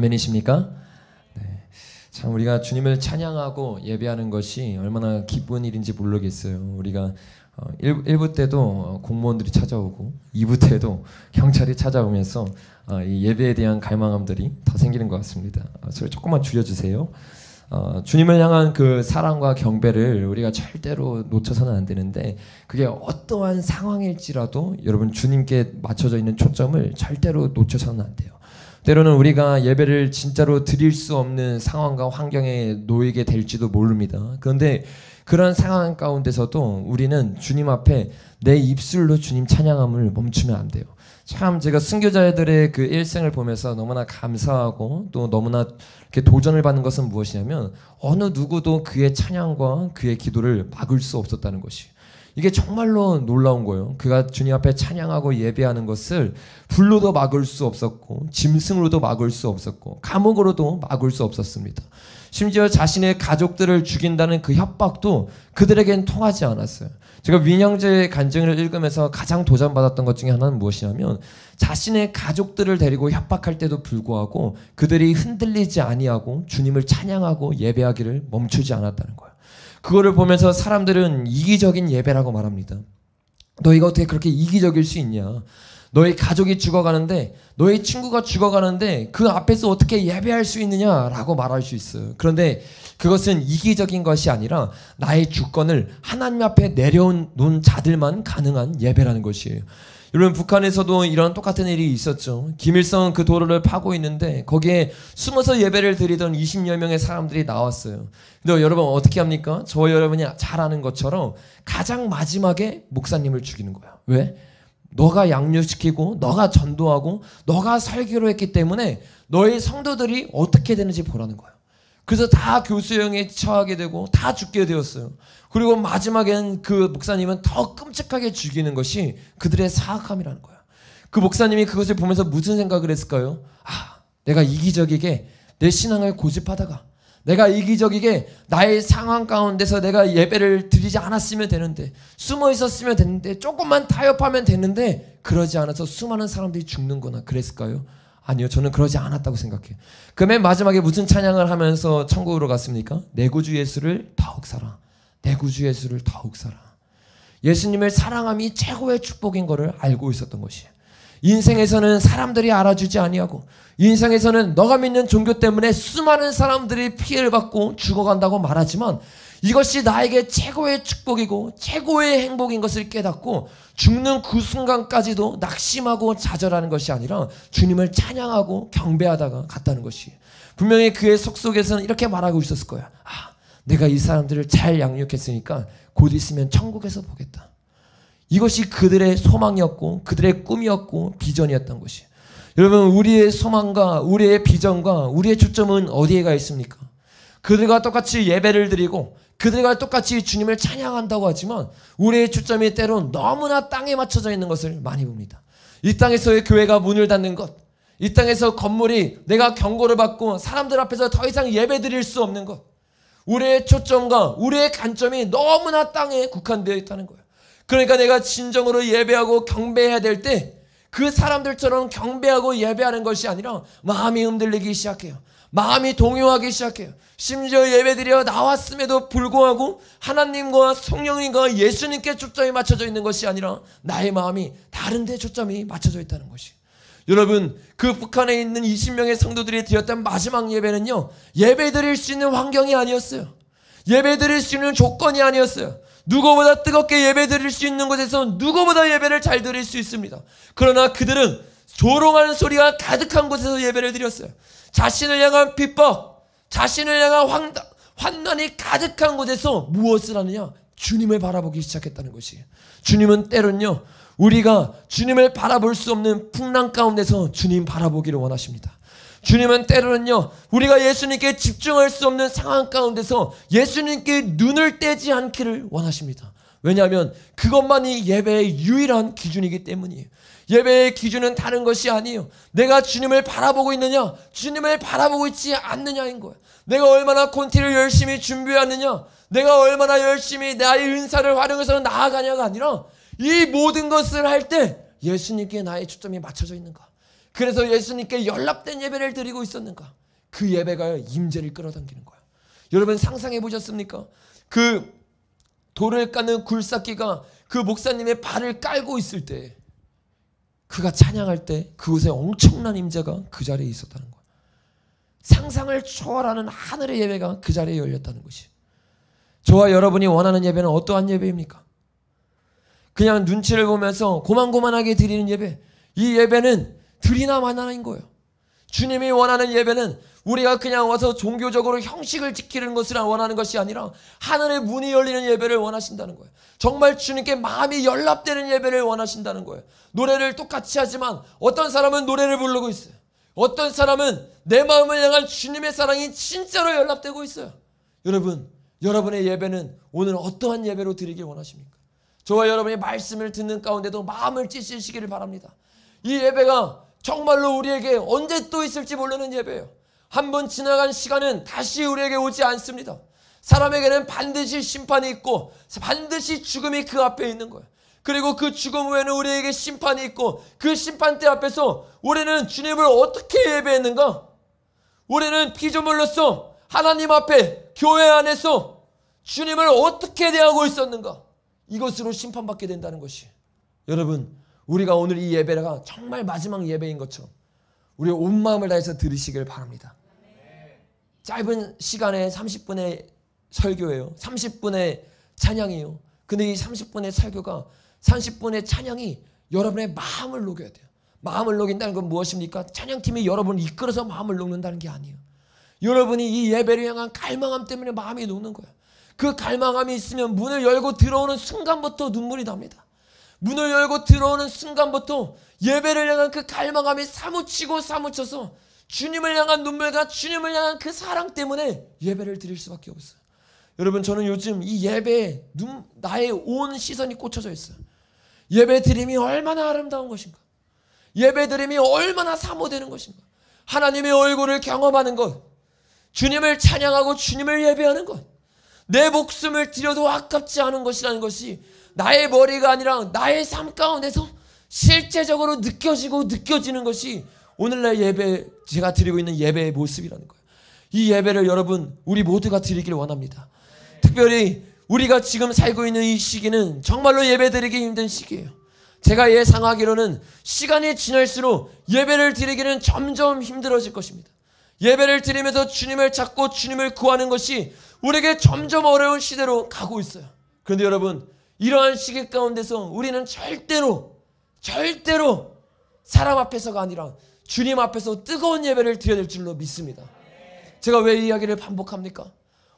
아멘이십니까? 네. 참 우리가 주님을 찬양하고 예배하는 것이 얼마나 기쁜 일인지 모르겠어요. 우리가 1, 어, 부 때도 어, 공무원들이 찾아오고 2부 때도 경찰이 찾아오면서 아, 이 예배에 대한 갈망함들이 더 생기는 것 같습니다. 아, 소리 조금만 줄여주세요. 어, 주님을 향한 그 사랑과 경배를 우리가 절대로 놓쳐서는 안 되는데 그게 어떠한 상황일지라도 여러분 주님께 맞춰져 있는 초점을 절대로 놓쳐서는 안 돼요. 때로는 우리가 예배를 진짜로 드릴 수 없는 상황과 환경에 놓이게 될지도 모릅니다. 그런데 그런 상황 가운데서도 우리는 주님 앞에 내 입술로 주님 찬양함을 멈추면 안 돼요. 참 제가 순교자들의 그 일생을 보면서 너무나 감사하고 또 너무나 이렇게 도전을 받는 것은 무엇이냐면 어느 누구도 그의 찬양과 그의 기도를 막을 수 없었다는 것이에요. 이게 정말로 놀라운 거예요. 그가 주님 앞에 찬양하고 예배하는 것을 불로도 막을 수 없었고, 짐승으로도 막을 수 없었고, 감옥으로도 막을 수 없었습니다. 심지어 자신의 가족들을 죽인다는 그 협박도 그들에겐 통하지 않았어요. 제가 윈형제의 간증을 읽으면서 가장 도전받았던 것 중에 하나는 무엇이냐면 자신의 가족들을 데리고 협박할 때도 불구하고 그들이 흔들리지 아니하고 주님을 찬양하고 예배하기를 멈추지 않았다는 거예요. 그거를 보면서 사람들은 이기적인 예배라고 말합니다. 너희가 어떻게 그렇게 이기적일 수 있냐? 너희 가족이 죽어가는데 너희 친구가 죽어가는데 그 앞에서 어떻게 예배할 수 있느냐라고 말할 수 있어요. 그런데 그것은 이기적인 것이 아니라 나의 주권을 하나님 앞에 내려놓은 자들만 가능한 예배라는 것이에요. 여러분 북한에서도 이런 똑같은 일이 있었죠. 김일성 그 도로를 파고 있는데 거기에 숨어서 예배를 드리던 20여 명의 사람들이 나왔어요. 근데 여러분 어떻게 합니까? 저 여러분이 잘 아는 것처럼 가장 마지막에 목사님을 죽이는 거예 왜? 너가 양육시키고 너가 전도하고 너가 설교로 했기 때문에 너의 성도들이 어떻게 되는지 보라는 거예 그래서 다 교수형에 처하게 되고 다 죽게 되었어요. 그리고 마지막엔 그 목사님은 더 끔찍하게 죽이는 것이 그들의 사악함이라는 거야그 목사님이 그것을 보면서 무슨 생각을 했을까요? 아, 내가 이기적이게 내 신앙을 고집하다가 내가 이기적이게 나의 상황 가운데서 내가 예배를 드리지 않았으면 되는데 숨어 있었으면 되는데 조금만 타협하면 되는데 그러지 않아서 수많은 사람들이 죽는거나 그랬을까요? 아니요, 저는 그러지 않았다고 생각해요. 그 맨 마지막에 무슨 찬양을 하면서 천국으로 갔습니까? 내 구주 예수를 더욱 사랑. 내 구주 예수를 더욱 사랑. 예수님을 사랑함이 최고의 축복인 것을 알고 있었던 것이에요. 인생에서는 사람들이 알아주지 아니하고 인생에서는 너가 믿는 종교 때문에 수많은 사람들이 피해를 받고 죽어간다고 말하지만 이것이 나에게 최고의 축복이고 최고의 행복인 것을 깨닫고 죽는 그 순간까지도 낙심하고 좌절하는 것이 아니라 주님을 찬양하고 경배하다가 갔다는 것이 분명히 그의 속속에서는 이렇게 말하고 있었을 거야. 아, 내가 이 사람들을 잘 양육했으니까 곧 있으면 천국에서 보겠다. 이것이 그들의 소망이었고 그들의 꿈이었고 비전이었던 것이에요. 여러분 우리의 소망과 우리의 비전과 우리의 초점은 어디에 가 있습니까? 그들과 똑같이 예배를 드리고 그들과 똑같이 주님을 찬양한다고 하지만 우리의 초점이 때론 너무나 땅에 맞춰져 있는 것을 많이 봅니다. 이 땅에서의 교회가 문을 닫는 것, 이 땅에서 건물이 내가 경고를 받고 사람들 앞에서 더 이상 예배 드릴 수 없는 것, 우리의 초점과 우리의 관점이 너무나 땅에 국한되어 있다는 거예요. 그러니까 내가 진정으로 예배하고 경배해야 될 때 그 사람들처럼 경배하고 예배하는 것이 아니라 마음이 흔들리기 시작해요. 마음이 동요하기 시작해요. 심지어 예배드려 나왔음에도 불구하고 하나님과 성령님과 예수님께 초점이 맞춰져 있는 것이 아니라 나의 마음이 다른 데 초점이 맞춰져 있다는 것이 여러분, 그 북한에 있는 20명의 성도들이 드렸던 마지막 예배는요, 예배 드릴 수 있는 환경이 아니었어요. 예배 드릴 수 있는 조건이 아니었어요. 누구보다 뜨겁게 예배 드릴 수 있는 곳에서 누구보다 예배를 잘 드릴 수 있습니다. 그러나 그들은 조롱하는 소리가 가득한 곳에서 예배를 드렸어요. 자신을 향한 비법, 자신을 향한 황당, 환난이 가득한 곳에서 무엇을 하느냐? 주님을 바라보기 시작했다는 것이. 주님은 때론요, 우리가 주님을 바라볼 수 없는 풍랑 가운데서 주님 바라보기를 원하십니다. 주님은 때로는요, 우리가 예수님께 집중할 수 없는 상황 가운데서 예수님께 눈을 떼지 않기를 원하십니다. 왜냐하면 그것만이 예배의 유일한 기준이기 때문이에요. 예배의 기준은 다른 것이 아니에요. 내가 주님을 바라보고 있느냐, 주님을 바라보고 있지 않느냐인 거예요. 내가 얼마나 콘티를 열심히 준비하느냐, 내가 얼마나 열심히 나의 은사를 활용해서 나아가냐가 아니라 이 모든 것을 할 때 예수님께 나의 초점이 맞춰져 있는가. 그래서 예수님께 연락된 예배를 드리고 있었는가? 그 예배가 임재를 끌어당기는 거야. 여러분 상상해 보셨습니까? 그 돌을 까는 굴삭기가 그 목사님의 발을 깔고 있을 때 그가 찬양할 때 그곳에 엄청난 임재가 그 자리에 있었다는 거야. 상상을 초월하는 하늘의 예배가 그 자리에 열렸다는 것이. 저와 여러분이 원하는 예배는 어떠한 예배입니까? 그냥 눈치를 보면서 고만고만하게 드리는 예배. 이 예배는 들이나 마나인 거예요. 주님이 원하는 예배는 우리가 그냥 와서 종교적으로 형식을 지키는 것을 원하는 것이 아니라 하늘의 문이 열리는 예배를 원하신다는 거예요. 정말 주님께 마음이 연락되는 예배를 원하신다는 거예요. 노래를 똑같이 하지만 어떤 사람은 노래를 부르고 있어요. 어떤 사람은 내 마음을 향한 주님의 사랑이 진짜로 연락되고 있어요. 여러분, 여러분의 예배는 오늘 어떠한 예배로 드리길 원하십니까? 저와 여러분이 말씀을 듣는 가운데도 마음을 찢으시기를 바랍니다. 이 예배가 정말로 우리에게 언제 또 있을지 모르는 예배예요. 한 번 지나간 시간은 다시 우리에게 오지 않습니다. 사람에게는 반드시 심판이 있고 반드시 죽음이 그 앞에 있는 거예요. 그리고 그 죽음 후에는 우리에게 심판이 있고 그 심판대 앞에서 우리는 주님을 어떻게 예배했는가? 우리는 피조물로서 하나님 앞에 교회 안에서 주님을 어떻게 대하고 있었는가? 이것으로 심판받게 된다는 것이 여러분 우리가 오늘 이 예배가 정말 마지막 예배인 것처럼 우리온 마음을 다해서 들으시길 바랍니다. 짧은 시간에 30분의 설교예요. 30분의 찬양이에요. 근데 이 30분의 설교가 30분의 찬양이 여러분의 마음을 녹여야 돼요. 마음을 녹인다는 건 무엇입니까? 찬양팀이 여러분을 이끌어서 마음을 녹는다는 게 아니에요. 여러분이 이 예배를 향한 갈망함 때문에 마음이 녹는 거예요. 그 갈망함이 있으면 문을 열고 들어오는 순간부터 눈물이 납니다. 문을 열고 들어오는 순간부터 예배를 향한 그 갈망함이 사무치고 사무쳐서 주님을 향한 눈물과 주님을 향한 그 사랑 때문에 예배를 드릴 수밖에 없어요. 여러분 저는 요즘 이 예배에 눈, 나의 온 시선이 꽂혀져 있어요. 예배 드림이 얼마나 아름다운 것인가. 예배 드림이 얼마나 사모되는 것인가. 하나님의 얼굴을 경험하는 것. 주님을 찬양하고 주님을 예배하는 것. 내 목숨을 드려도 아깝지 않은 것이라는 것이 나의 머리가 아니라 나의 삶 가운데서 실제적으로 느껴지고 느껴지는 것이 오늘날 예배 제가 드리고 있는 예배의 모습이라는 거예요. 이 예배를 여러분 우리 모두가 드리길 원합니다. 특별히 우리가 지금 살고 있는 이 시기는 정말로 예배 드리기 힘든 시기예요. 제가 예상하기로는 시간이 지날수록 예배를 드리기는 점점 힘들어질 것입니다. 예배를 드리면서 주님을 찾고 주님을 구하는 것이 우리에게 점점 어려운 시대로 가고 있어요. 그런데 여러분, 이러한 시기 가운데서 우리는 절대로 절대로 사람 앞에서가 아니라 주님 앞에서 뜨거운 예배를 드려야 될 줄로 믿습니다. 제가 왜 이야기를 반복합니까?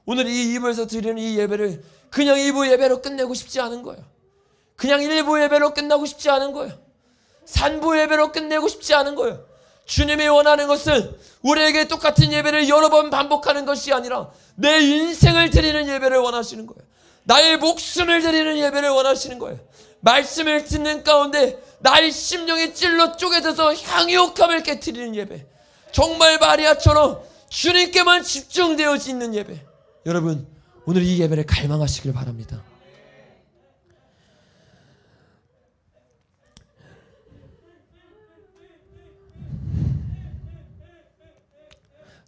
오늘 이 이부에서 드리는 이 예배를 그냥 2부 예배로 끝내고 싶지 않은 거예요. 그냥 1부 예배로 끝나고 싶지 않은 거예요. 3부 예배로 끝내고 싶지 않은 거예요. 주님이 원하는 것은 우리에게 똑같은 예배를 여러 번 반복하는 것이 아니라 내 인생을 드리는 예배를 원하시는 거예요. 나의 목숨을 드리는 예배를 원하시는 거예요. 말씀을 듣는 가운데 나의 심령이 찔러 쪼개져서 향유욕함을 깨뜨리는 예배. 정말 마리아처럼 주님께만 집중되어 있는 예배. 여러분, 오늘 이 예배를 갈망하시길 바랍니다.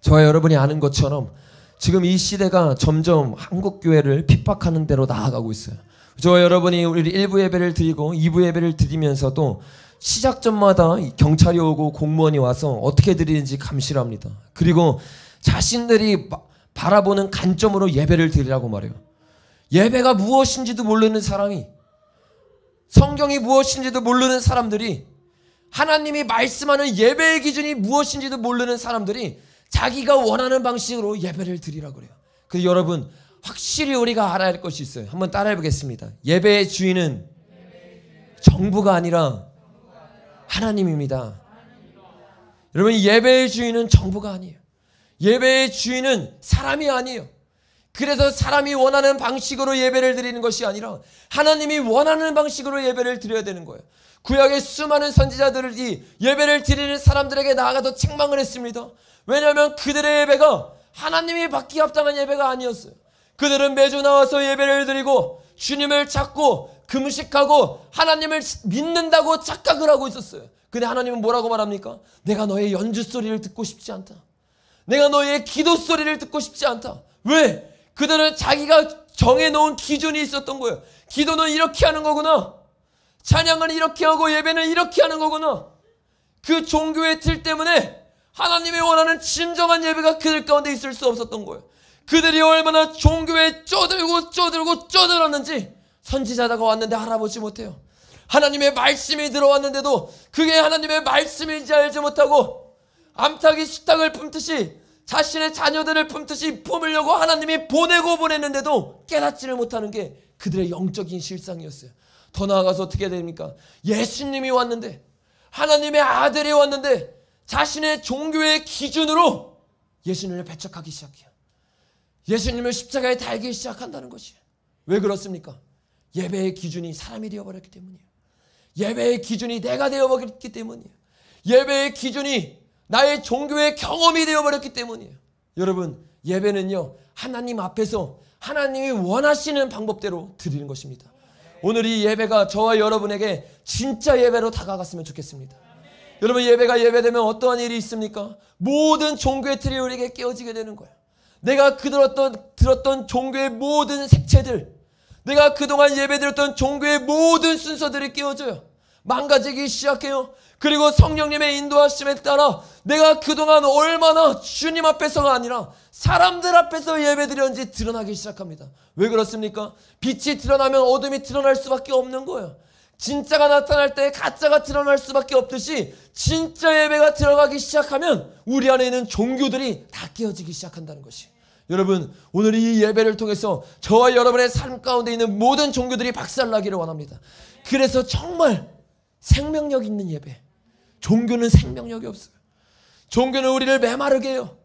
저와 여러분이 아는 것처럼 지금 이 시대가 점점 한국 교회를 핍박하는 대로 나아가고 있어요. 저 여러분이 우리 1부 예배를 드리고 2부 예배를 드리면서도 시작점마다 경찰이 오고 공무원이 와서 어떻게 드리는지 감시를 합니다. 그리고 자신들이 바라보는 관점으로 예배를 드리라고 말해요. 예배가 무엇인지도 모르는 사람이 성경이 무엇인지도 모르는 사람들이 하나님이 말씀하는 예배의 기준이 무엇인지도 모르는 사람들이 자기가 원하는 방식으로 예배를 드리라 그래요. 그래 여러분 확실히 우리가 알아야 할 것이 있어요. 한번 따라해 보겠습니다. 예배의 주인은 정부가 아니라 하나님입니다. 여러분 예배의 주인은 정부가 아니에요. 예배의 주인은 사람이 아니에요. 그래서 사람이 원하는 방식으로 예배를 드리는 것이 아니라 하나님이 원하는 방식으로 예배를 드려야 되는 거예요. 구약의 수많은 선지자들이 예배를 드리는 사람들에게 나아가서 책망을 했습니다. 왜냐하면 그들의 예배가 하나님이 받기 합당한 예배가 아니었어요. 그들은 매주 나와서 예배를 드리고 주님을 찾고 금식하고 하나님을 믿는다고 착각을 하고 있었어요. 근데 하나님은 뭐라고 말합니까? 내가 너의 연주 소리를 듣고 싶지 않다. 내가 너의 기도 소리를 듣고 싶지 않다. 왜? 그들은 자기가 정해놓은 기준이 있었던 거예요. 기도는 이렇게 하는 거구나. 찬양은 이렇게 하고 예배는 이렇게 하는 거구나. 그 종교의 틀 때문에 하나님의 원하는 진정한 예배가 그들 가운데 있을 수 없었던 거예요. 그들이 얼마나 종교에 쪼들고 쪼들고 쪼들었는지 선지자다가 왔는데 알아보지 못해요. 하나님의 말씀이 들어왔는데도 그게 하나님의 말씀인지 알지 못하고 암탉이 식탁을 품듯이 자신의 자녀들을 품듯이 품으려고 하나님이 보내고 보냈는데도 깨닫지를 못하는 게 그들의 영적인 실상이었어요. 더 나아가서 어떻게 됩니까? 예수님이 왔는데 하나님의 아들이 왔는데 자신의 종교의 기준으로 예수님을 배척하기 시작해요. 예수님을 십자가에 달기 시작한다는 것이에요. 왜 그렇습니까? 예배의 기준이 사람이 되어버렸기 때문이에요. 예배의 기준이 내가 되어버렸기 때문이에요. 예배의 기준이 나의 종교의 경험이 되어버렸기 때문이에요. 여러분, 예배는요, 하나님 앞에서 하나님이 원하시는 방법대로 드리는 것입니다. 오늘 이 예배가 저와 여러분에게 진짜 예배로 다가갔으면 좋겠습니다. 여러분 예배가 예배되면 어떠한 일이 있습니까? 모든 종교의 틀이 우리에게 깨어지게 되는 거예요. 내가 그들었던 들었던 종교의 모든 색채들, 내가 그동안 예배드렸던 종교의 모든 순서들이 깨어져요. 망가지기 시작해요. 그리고 성령님의 인도하심에 따라 내가 그동안 얼마나 주님 앞에서가 아니라 사람들 앞에서 예배드렸는지 드러나기 시작합니다. 왜 그렇습니까? 빛이 드러나면 어둠이 드러날 수밖에 없는 거예요. 진짜가 나타날 때 가짜가 드러날 수밖에 없듯이 진짜 예배가 들어가기 시작하면 우리 안에 있는 종교들이 다 깨어지기 시작한다는 것이. 여러분, 오늘 이 예배를 통해서 저와 여러분의 삶 가운데 있는 모든 종교들이 박살나기를 원합니다. 그래서 정말 생명력 있는 예배. 종교는 생명력이 없어요. 종교는 우리를 메마르게 해요.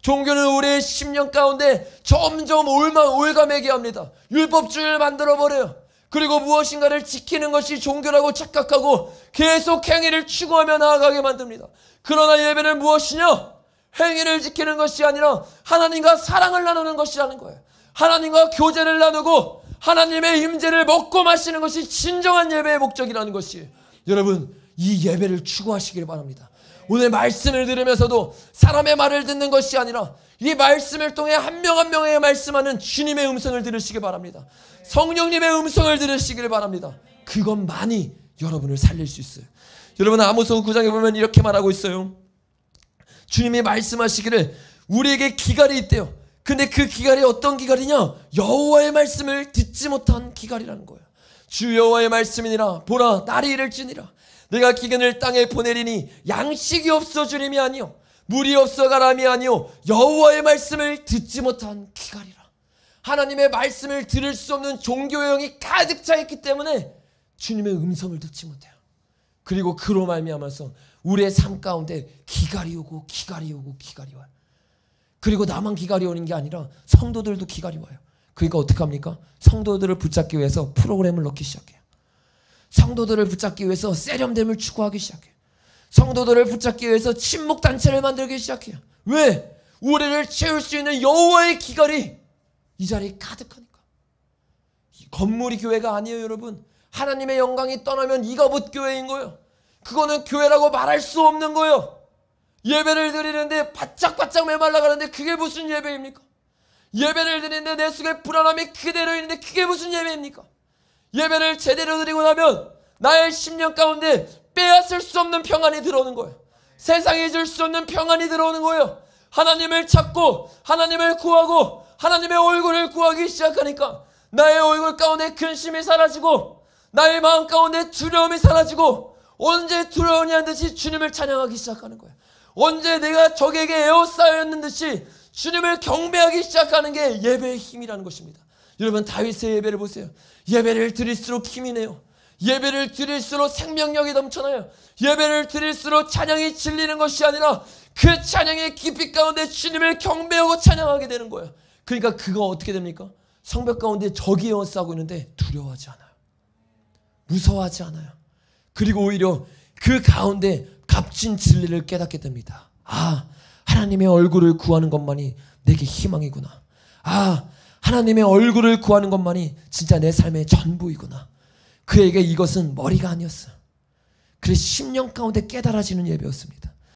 종교는 우리의 심령 가운데 점점 올감, 올감하게 합니다. 율법주의를 만들어버려요. 그리고 무엇인가를 지키는 것이 종교라고 착각하고 계속 행위를 추구하며 나아가게 만듭니다. 그러나 예배는 무엇이냐? 행위를 지키는 것이 아니라 하나님과 사랑을 나누는 것이라는 거예요. 하나님과 교제를 나누고 하나님의 임재를 먹고 마시는 것이 진정한 예배의 목적이라는 것이 여러분 이 예배를 추구하시길 바랍니다. 오늘 말씀을 들으면서도 사람의 말을 듣는 것이 아니라 이 말씀을 통해 한 명 한 명에게 말씀하는 주님의 음성을 들으시기 바랍니다. 성령님의 음성을 들으시기를 바랍니다. 그것만이 여러분을 살릴 수 있어요. 여러분 아무소구장에 보면 이렇게 말하고 있어요. 주님이 말씀하시기를 우리에게 기갈이 있대요. 근데 그 기갈이 어떤 기갈이냐? 여호와의 말씀을 듣지 못한 기갈이라는 거예요. 주 여호와의 말씀이니라 보라 날이 이를지니라 내가 기근을 땅에 보내리니 양식이 없어 주님이 아니요 물이 없어 가람이 아니오 여호와의 말씀을 듣지 못한 귀가리라. 하나님의 말씀을 들을 수 없는 종교형이 가득 차 있기 때문에 주님의 음성을 듣지 못해요. 그리고 그로 말미암아서 우리의 삶 가운데 기갈이 오고 기갈이 오고 기갈이 와요. 그리고 나만 기갈이 오는 게 아니라 성도들도 기갈이 와요. 그러니까 어떻게 합니까? 성도들을 붙잡기 위해서 프로그램을 넣기 시작해요. 성도들을 붙잡기 위해서 세련됨을 추구하기 시작해요. 성도들을 붙잡기 위해서 친목 단체를 만들기 시작해요. 왜? 우리를 채울 수 있는 여호와의 기갈이 이 자리에 가득하니까. 건물이 교회가 아니에요, 여러분. 하나님의 영광이 떠나면 이가 못 교회인 거예요. 그거는 교회라고 말할 수 없는 거예요. 예배를 드리는데 바짝바짝 메말라 가는데 그게 무슨 예배입니까? 예배를 드리는데 내 속에 불안함이 그대로 있는데 그게 무슨 예배입니까? 예배를 제대로 드리고 나면 나의 10년 가운데 빼앗을 수 없는 평안이 들어오는 거예요. 세상에 줄 수 없는 평안이 들어오는 거예요. 하나님을 찾고 하나님을 구하고 하나님의 얼굴을 구하기 시작하니까 나의 얼굴 가운데 근심이 사라지고 나의 마음 가운데 두려움이 사라지고 언제 두려우냐는 듯이 주님을 찬양하기 시작하는 거예요. 언제 내가 적에게 에워싸였는 듯이 주님을 경배하기 시작하는 게 예배의 힘이라는 것입니다. 여러분 다윗의 예배를 보세요. 예배를 드릴수록 힘이네요. 예배를 드릴수록 생명력이 넘쳐나요. 예배를 드릴수록 찬양이 질리는 것이 아니라 그 찬양의 깊이 가운데 주님을 경배하고 찬양하게 되는 거예요. 그러니까 그거 어떻게 됩니까? 성벽 가운데 적이 에워싸고 있는데 두려워하지 않아요. 무서워하지 않아요. 그리고 오히려 그 가운데 값진 진리를 깨닫게 됩니다. 아, 하나님의 얼굴을 구하는 것만이 내게 희망이구나. 아, 하나님의 얼굴을 구하는 것만이 진짜 내 삶의 전부이구나. 그에게 이것은 머리가 아니었어. 그래서 10년 가운데 깨달아지는 예배였습니다.